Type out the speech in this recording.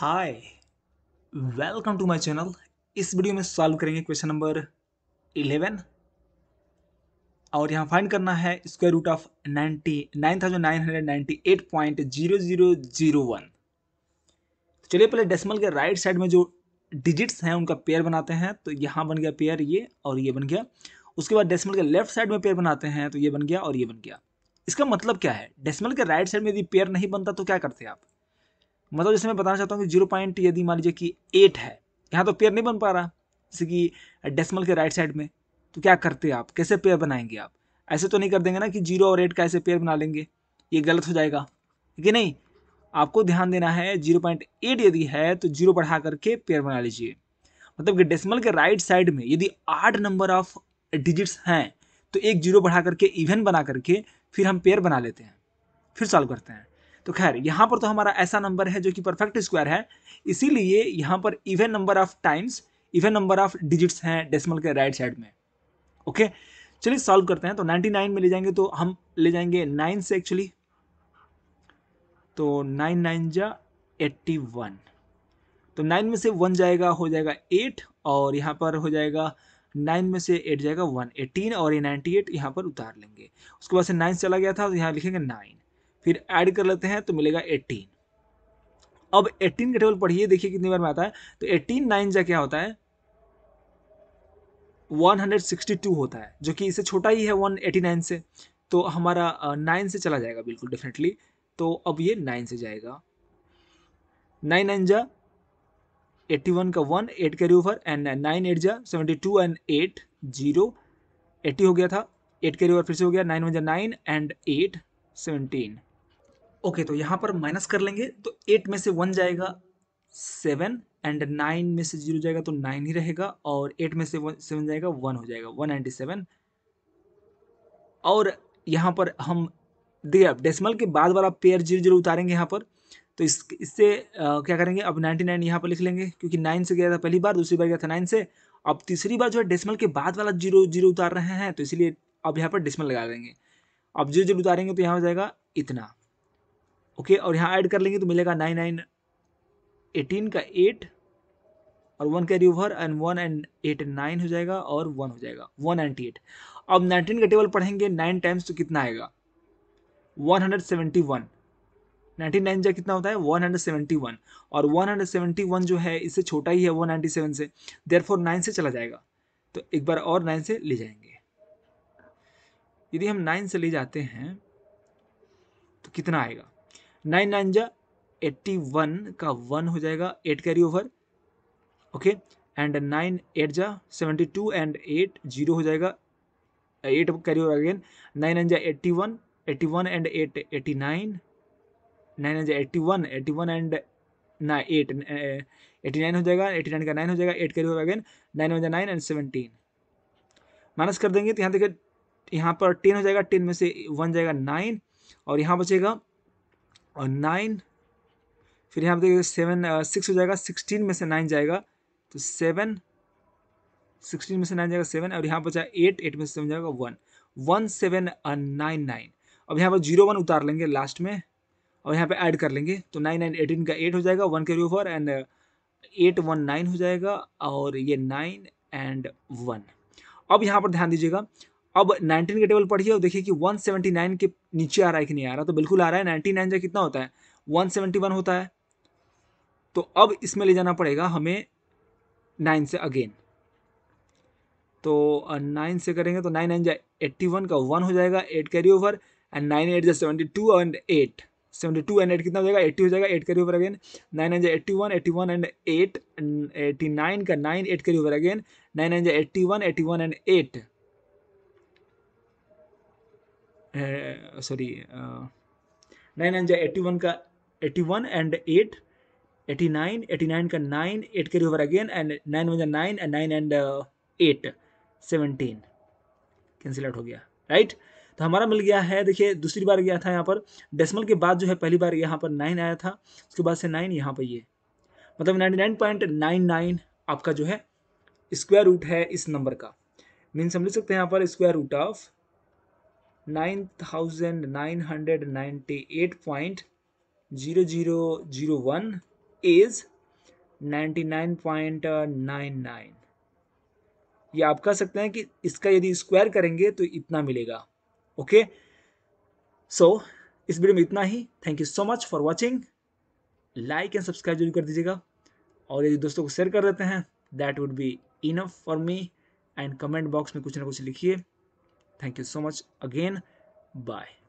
Hi welcome to my channel इस video में solve करेंगे क्वेश्चन नंबर इलेवन और यहाँ फाइंड करना है square root of ninety nine thousand nine hundred ninety eight point zero zero zero one चलिए पहले डेसिमल के राइट साइड में जो डिजिट्स हैं उनका पेयर बनाते हैं तो यहाँ बन गया पेयर ये और ये बन गया उसके बाद डेसिमल के लेफ्ट साइड में पेयर बनाते हैं तो ये बन गया और ये बन गया इसका मतलब क्या है डेसिमल के राइट साइड में यदि पेयर नहीं बनता तो क्या करते आप मतलब जैसे मैं बताना चाहता हूँ कि जीरो पॉइंट यदि मान लीजिए कि एट है यहाँ तो पेयर नहीं बन पा रहा जैसे कि डेसिमल के राइट साइड में तो क्या करते आप कैसे पेयर बनाएंगे आप ऐसे तो नहीं कर देंगे ना कि जीरो और एट का ऐसे पेयर बना लेंगे ये गलत हो जाएगा कि नहीं आपको ध्यान देना है जीरो पॉइंट एट यदि है तो जीरो बढ़ा करके पेयर बना लीजिए मतलब कि डेसिमल के राइट साइड में यदि आठ नंबर ऑफ डिजिट्स हैं तो एक जीरो बढ़ा करके इवन बना करके फिर हम पेयर बना लेते हैं फिर सॉल्व करते हैं तो खैर यहाँ पर तो हमारा ऐसा नंबर है जो कि परफेक्ट स्क्वायर है इसीलिए यहाँ पर even number of times even number of digits हैं डेसिमल के राइट साइड में ओके चलिए सॉल्व करते हैं तो 99 में ले जाएंगे तो हम ले जाएंगे 9 से एक्चुअली तो 9 नाइन जा एट्टी वन तो 9 में से 1 जाएगा हो जाएगा 8 और यहाँ पर हो जाएगा 9 में से 8 जाएगा 1 18 और ये 98 यहाँ पर उतार लेंगे उसके बाद से 9 चला गया था तो यहाँ लिखेंगे नाइन फिर ऐड कर लेते हैं तो मिलेगा एट्टीन अब 18 का टेबल पढ़िए देखिए कितनी बार में आता है तो 18 नाइन जा क्या होता है 162 होता है जो कि इससे छोटा ही है 189 से तो हमारा नाइन से चला जाएगा बिल्कुल डेफिनेटली तो अब ये नाइन से जाएगा नाइन नाइन जा एट्टी वन का one eight carry over and nine eight जा seventy two and eight zero eighty हो गया था एट कैरी ओवर फिर से हो गया नाइन वन जा nine and eight seventeen okay तो यहाँ पर माइनस कर लेंगे तो एट में से वन जाएगा सेवन एंड नाइन में से जीरो जाएगा तो नाइन ही रहेगा और एट में से वन सेवन जाएगा वन हो जाएगा वन नाइन्टी सेवन और यहाँ पर हम देखिए डेसिमल के बाद वाला पेयर जीरो जीरो उतारेंगे यहाँ पर तो इस इससे क्या करेंगे अब नाइन्टी नाइन यहाँ पर लिख लेंगे क्योंकि नाइन से गया था पहली बार दूसरी बार गया था नाइन से अब तीसरी बार जो है डेसिमल के बाद वाला जीरो जीरो उतार रहे हैं तो इसलिए अब यहाँ पर डेसिमल लगा देंगे अब जीरो जीरो उतारेंगे तो यहाँ हो जाएगा इतना ओके और यहाँ ऐड कर लेंगे तो मिलेगा नाइन नाइन एटीन का एट और वन का रिवर and one and eight nine हो जाएगा और वन हो जाएगा वन नाइन्टी एट अब नाइनटीन का टेबल पढ़ेंगे नाइन टाइम्स तो कितना आएगा one hundred seventy one ninety nine जो कितना होता है वन हंड्रेड सेवेंटी वन और वन हंड्रेड सेवेंटी वन जो है इससे छोटा ही है वन नाइन्टी सेवन से देर फोर नाइन से चला जाएगा तो एक बार और नाइन से ले जाएंगे यदि हम नाइन से ले जाते हैं तो कितना आएगा नाइन नाइन जा एट्टी वन का वन हो जाएगा eight carry over okay and nine eight जा seventy two and eight zero हो जाएगा eight carry over again nine nine जा eighty one eighty one and eight eighty nine nine nine जा eighty one eighty one and ना eight eighty nine हो जाएगा eighty nine का nine हो जाएगा eight carry over again nine one जा nine and seventeen minus कर देंगे तो यहाँ देखिए यहाँ पर टेन हो जाएगा टेन में से वन जाएगा नाइन और यहाँ बचेगा और नाइन फिर यहाँ पर देखिए सेवन सिक्स uh, हो जाएगा सिक्सटीन में से नाइन जाएगा तो सेवन सिक्सटीन में से नाइन जाएगा सेवन और यहाँ पर जाए एट एट में से सेवन जाएगा one one seven nine nine अब यहाँ पर जीरो वन उतार लेंगे लास्ट में और यहाँ पे ऐड कर लेंगे तो नाइन नाइन एटीन का एट हो जाएगा वन के रूफर एंड एट वन नाइन हो जाएगा और ये नाइन एंड वन अब यहाँ पर ध्यान दीजिएगा अब 19 के टेबल पढ़िए और देखिए कि 179 के नीचे आ रहा है कि नहीं आ रहा तो बिल्कुल आ रहा है 99 नाइन कितना होता है 171 होता है तो अब इसमें ले जाना पड़ेगा हमें नाइन से अगेन तो नाइन से करेंगे तो नाइन नाइन जाए एट्टी वन का वन हो जाएगा eight carry over and nine eight जाए seventy two and eight seventy two and eight कितना हो जाएगा एट्टी हो जाएगा eight carry over again nine N J eighty one eighty one and eight eighty nine का nine eight carry over again nine N J eighty one eighty one and eight sorry nine nine जाए eighty one का eighty one and eight eighty nine eighty nine का nine eight के over again and nine one जाए nine and nine and eight seventeen cancel out हो गया right तो हमारा मिल गया है देखिए दूसरी बार गया था यहाँ पर डेसिमल के बाद जो है पहली बार यहाँ पर नाइन आया था उसके बाद से नाइन यहाँ पर ये मतलब ninety nine point nine nine आपका जो है स्क्वायर रूट है इस नंबर का मीन्स हम लिख सकते हैं यहाँ पर स्क्वायर रूट ऑफ 9998.0001 is 99.99 ये आप कह सकते हैं कि इसका यदि स्क्वायर करेंगे तो इतना मिलेगा ओके सो so, इस वीडियो में इतना ही thank you so much for watching like and subscribe जरूर कर दीजिएगा और यदि दोस्तों को शेयर कर देते हैं that would be enough for me and comment box में कुछ ना कुछ लिखिए Thank you so much again. Bye.